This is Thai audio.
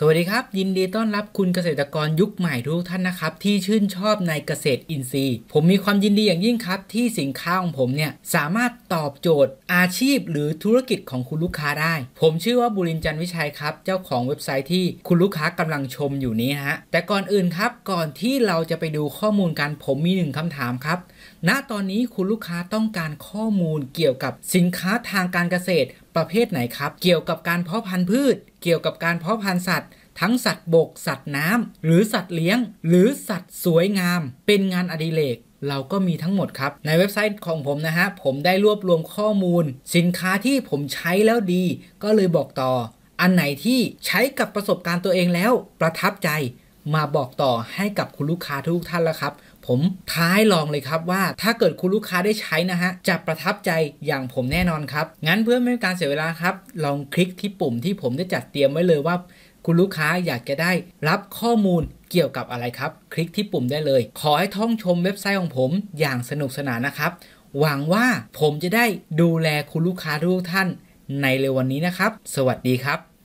สวัสดีครับ ยินดีต้อนรับคุณเกษตรกรยุคใหม่ทุกท่านนะครับ ที่ชื่นชอบในเกษตรอินทรีย์ ผมมีความยินดีอย่างยิ่งครับที่สินค้าของผมเนี่ย สามารถตอบโจทย์อาชีพหรือธุรกิจของคุณลูกค้าได้ ผมชื่อว่าบุรินจันวิชัยครับ เจ้าของเว็บไซต์ที่คุณลูกค้ากำลังชมอยู่นี้ฮะ แต่ก่อนอื่นครับก่อนที่เราจะไปดูข้อมูลกันผมมีหนึ่งคำถามครับณนะตอนนี้คุณลูกค้าต้องการข้อมูลเกี่ยวกับสินค้าทางการเกษตรประเภทไหนครับ เกี่ยวกับการเพาะพันธุ์พืช เกี่ยวกับการเพาะพันธุ์สัตว์ ทั้งสัตว์บก สัตว์น้ำหรือสัตว์เลี้ยง หรือสัตว์สวยงาม เป็นงานอดิเรก เราก็มีทั้งหมดครับ ในเว็บไซต์ของผมนะฮะ ผมได้รวบรวมข้อมูล สินค้าที่ผมใช้แล้วดี ก็เลยบอกต่อ อันไหนที่ใช้กับประสบการณ์ตัวเองแล้ว ประทับใจมาบอกต่อให้กับคุณลูกค้าทุกท่านแล้วครับ ผมท้ายลองเลยครับว่า ถ้าเกิดคุณลูกค้าได้ใช้นะฮะจะประทับใจอย่างผมแน่นอนครับ งั้นเพื่อไม่ให้การเสียเวลาครับ ลองคลิกที่ปุ่มที่ผมได้จัดเตรียมไว้เลยว่า คุณลูกค้าอยากจะได้ รับข้อมูลเกี่ยวกับอะไรครับ คลิกที่ปุ่มได้เลย ขอให้ท่องชมเว็บไซต์ของผมอย่างสนุกสนานนะครับ หวังว่าผมจะได้ดูแลคุณลูกค้าทุกท่าน ในเร็ววันนี้นะครับ สวัสดีครับ